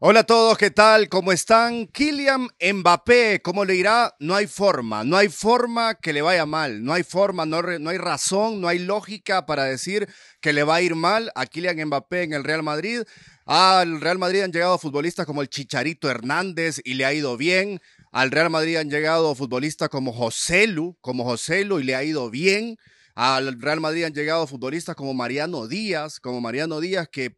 Hola a todos, ¿qué tal? ¿Cómo están? Kylian Mbappé, ¿cómo le irá? No hay forma, no hay forma que le vaya mal, no hay forma, no, no, hay razón, no hay lógica para decir que le va a ir mal a Kylian Mbappé en el Real Madrid. Al Real Madrid han llegado futbolistas como el Chicharito Hernández y le ha ido bien. Al Real Madrid han llegado futbolistas como José Lu, como Lu y le ha ido bien. Al Real Madrid han llegado futbolistas como Mariano Díaz, como Mariano Díaz, que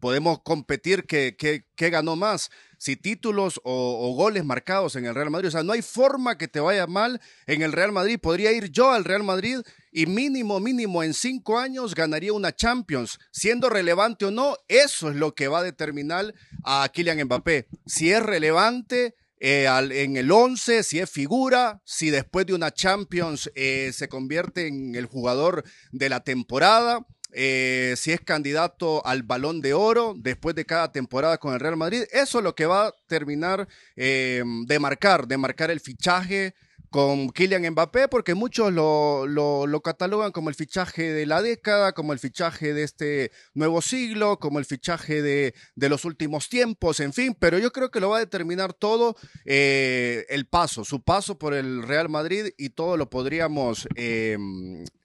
podemos competir qué ganó más, si títulos o, goles marcados en el Real Madrid. O sea, no hay forma que te vaya mal en el Real Madrid. Podría ir yo al Real Madrid y mínimo, mínimo en cinco años ganaría una Champions. Siendo relevante o no, eso es lo que va a determinar a Kylian Mbappé. Si es relevante. Eh, en el once, si es figura, si después de una Champions eh, se convierte en el jugador de la temporada. Eh, si es candidato al balón de oro después de cada temporada con el Real Madrid. Eso es lo que va a terminar eh, de marcar, de marcar el fichaje con Kylian Mbappé, porque muchos lo, catalogan como el fichaje de la década, como el fichaje de este nuevo siglo, como el fichaje de, los últimos tiempos, en fin, pero yo creo que lo va a determinar todo eh, el paso, su paso por el Real Madrid y todo lo podríamos eh,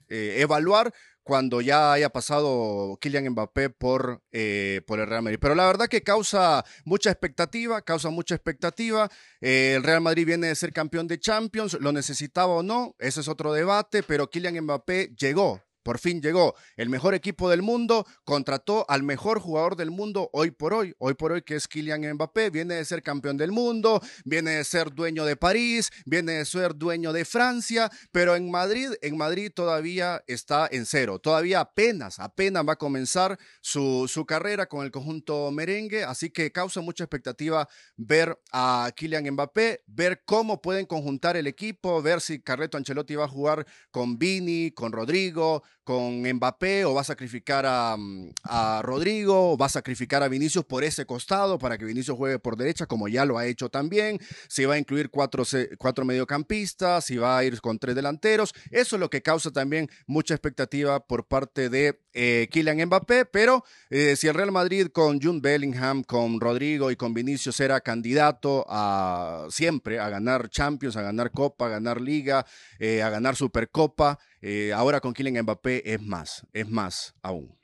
eh, evaluar cuando ya haya pasado Kylian Mbappé por, eh, por el Real Madrid. Pero la verdad que causa mucha expectativa, causa mucha expectativa. Eh, el Real Madrid viene de ser campeón de Champions, lo necesitaba o no, ese es otro debate, pero Kylian Mbappé llegó, por fin llegó el mejor equipo del mundo, contrató al mejor jugador del mundo hoy por hoy, hoy por hoy que es Kylian Mbappé, viene de ser campeón del mundo, viene de ser dueño de París, viene de ser dueño de Francia, pero en Madrid, en Madrid todavía está en cero, todavía apenas, apenas va a comenzar su, su carrera con el conjunto merengue, así que causa mucha expectativa ver a Kylian Mbappé, ver cómo pueden conjuntar el equipo, ver si Carreto Ancelotti va a jugar con Vini, con Rodrigo, con Mbappé o va a sacrificar mm, a, Rodrigo o va a sacrificar a Vinicius por ese costado para que Vinicius juegue por derecha, como ya lo ha hecho también. Si va a incluir cuatro, cuatro mediocampistas, si va a ir con tres delanteros. Eso es lo que causa también mucha expectativa por parte de eh, Kylian Mbappé, pero eh, si el Real Madrid con June Bellingham, con Rodrigo y con Vinicius era candidato a siempre a ganar Champions, a ganar Copa, a ganar Liga, eh, a ganar Supercopa, ahora con Kylian Mbappé es más, es más aún.